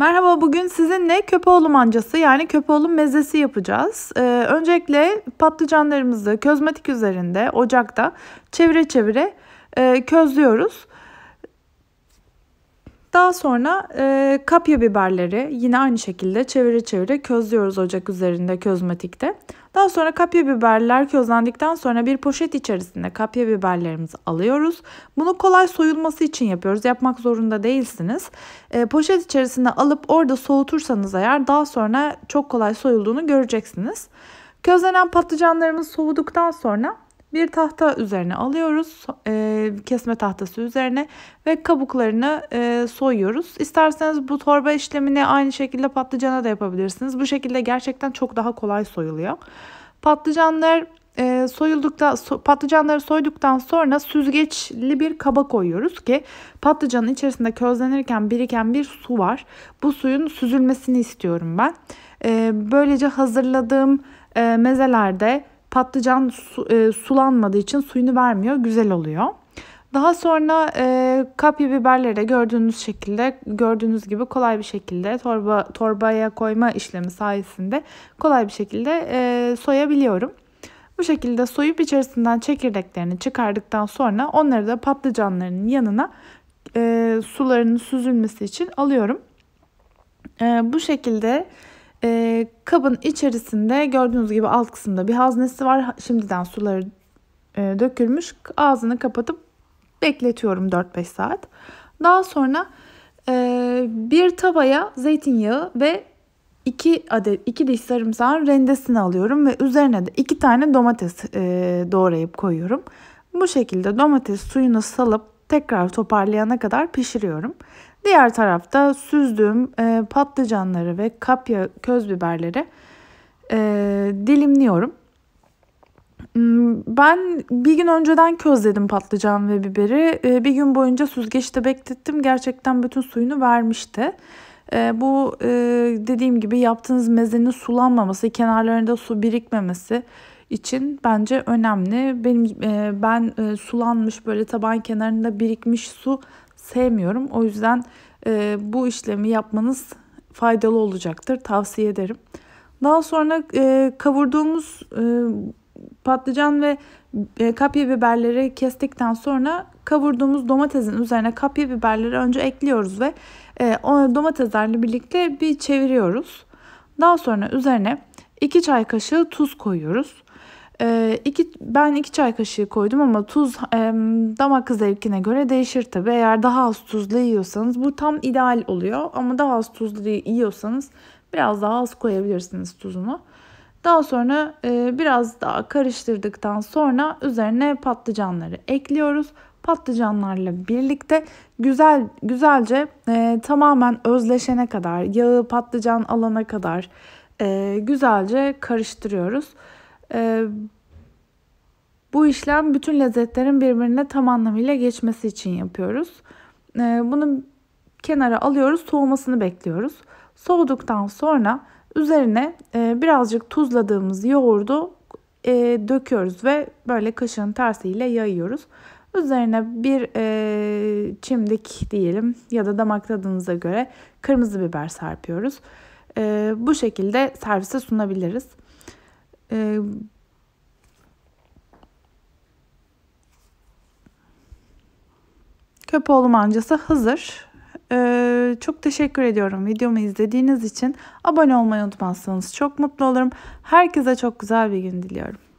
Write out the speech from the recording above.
Merhaba bugün sizinle köpeoğlu mancası yani köpeoğlu mezesi yapacağız. Ee, öncelikle patlıcanlarımızı közmatik üzerinde ocakta çevire çevire e, közlüyoruz. Daha sonra e, kapya biberleri yine aynı şekilde çevire çevire közlüyoruz ocak üzerinde közmatikte. Daha sonra kapya biberler közlendikten sonra bir poşet içerisinde kapya biberlerimizi alıyoruz. Bunu kolay soyulması için yapıyoruz. Yapmak zorunda değilsiniz. E, poşet içerisinde alıp orada soğutursanız eğer daha sonra çok kolay soyulduğunu göreceksiniz. Közlenen patlıcanlarımız soğuduktan sonra bir tahta üzerine alıyoruz. E, kesme tahtası üzerine ve kabuklarını e, soyuyoruz. İsterseniz bu torba işlemini aynı şekilde patlıcana da yapabilirsiniz. Bu şekilde gerçekten çok daha kolay soyuluyor. Patlıcanlar e, soyulduktan so, patlıcanları soyduktan sonra süzgeçli bir kaba koyuyoruz ki patlıcanın içerisinde közlenirken biriken bir su var. Bu suyun süzülmesini istiyorum ben. E, böylece hazırladığım e, mezelerde patlıcan su, e, sulanmadığı için suyunu vermiyor. Güzel oluyor. Daha sonra e, kapya biberleri de gördüğünüz şekilde gördüğünüz gibi kolay bir şekilde torba torbaya koyma işlemi sayesinde kolay bir şekilde e, soyabiliyorum. Bu şekilde soyup içerisinden çekirdeklerini çıkardıktan sonra onları da patlıcanların yanına e, sularının süzülmesi için alıyorum. E, bu şekilde e, kabın içerisinde gördüğünüz gibi alt kısımda bir haznesi var. Şimdiden suları e, dökülmüş. Ağzını kapatıp bekletiyorum 4-5 saat. Daha sonra e, bir tavaya zeytinyağı ve 2 adet 2 diş sarımsağın rendesini alıyorum ve üzerine de 2 tane domates e, doğrayıp koyuyorum. Bu şekilde domates suyunu salıp tekrar toparlayana kadar pişiriyorum. Diğer tarafta süzdüğüm e, patlıcanları ve kapya köz biberleri e, dilimliyorum. Hmm, ben bir gün önceden közledim patlıcan ve biberi. E, bir gün boyunca süzgeçte beklettim. Gerçekten bütün suyunu vermişti. E, bu e, dediğim gibi yaptığınız mezenin sulanmaması, kenarlarında su birikmemesi için bence önemli. Benim e, ben e, sulanmış böyle taban kenarında birikmiş su sevmiyorum. O yüzden e, bu işlemi yapmanız faydalı olacaktır. Tavsiye ederim. Daha sonra e, kavurduğumuz e, patlıcan ve e, kapya biberleri kestikten sonra kavurduğumuz domatesin üzerine kapya biberleri önce ekliyoruz ve e, domateslerle birlikte bir çeviriyoruz. Daha sonra üzerine 2 çay kaşığı tuz koyuyoruz. E, iki, ben iki çay kaşığı koydum ama tuz e, damak zevkine göre değişir tabi Eğer daha az tuzlu yiyorsanız bu tam ideal oluyor. Ama daha az tuzlu yiyorsanız biraz daha az koyabilirsiniz tuzunu. Daha sonra e, biraz daha karıştırdıktan sonra üzerine patlıcanları ekliyoruz. Patlıcanlarla birlikte güzel güzelce e, tamamen özleşene kadar yağı patlıcan alana kadar e, güzelce karıştırıyoruz. E, bu işlem bütün lezzetlerin birbirine tam anlamıyla geçmesi için yapıyoruz. E, bunu kenara alıyoruz, soğumasını bekliyoruz. Soğuduktan sonra üzerine e, birazcık tuzladığımız yoğurdu e, döküyoruz ve böyle kaşığın tersiyle yayıyoruz. Üzerine bir e, çimdik diyelim ya da damak tadınıza göre kırmızı biber serpiyoruz. E, bu şekilde servise sunabiliriz e, ee, Köpoğlu Mancası hazır. Ee, çok teşekkür ediyorum videomu izlediğiniz için. Abone olmayı unutmazsanız çok mutlu olurum. Herkese çok güzel bir gün diliyorum.